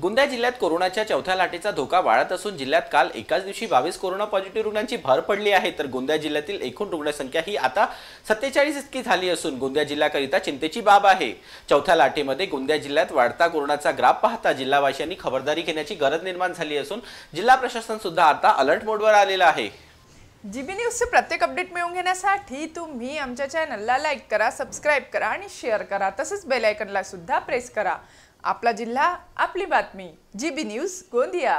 गोंदिया जिल्ह्यात कोरोनाच्या चौथ्या लाटेचा धोका वाढत असून जिल्ह्यात काल एकाच दिवशी बावीस कोरोना पॉझिटिव्ह रुग्णांची भर पडली आहे तर गोंदिया जिल्ह्यातील एकूण रुग्णसंख्या ही आता सत्तेचाळीस इतकी झाली असून गोंदिया जिल्ह्याकरिता चिंतेची बाब आहे चौथ्या लाटेमध्ये गोंदिया जिल्ह्यात वाढता कोरोनाचा ग्राफ पाहता जिल्हावासियांनी खबरदारी घेण्याची गरज निर्माण झाली असून जिल्हा प्रशासन सुद्धा आता अलर्ट मोडवर आलेला आहे जीबी न्यूजचे प्रत्येक अपडेट मिळवून घेण्यासाठी तुम्ही आमच्या चॅनलला लाईक करा सबस्क्राईब करा आणि शेअर करा तसंच बेलायकनला सुद्धा प्रेस करा आपला जिल्हा आपली बातमी जी बी न्यूज गोंदिया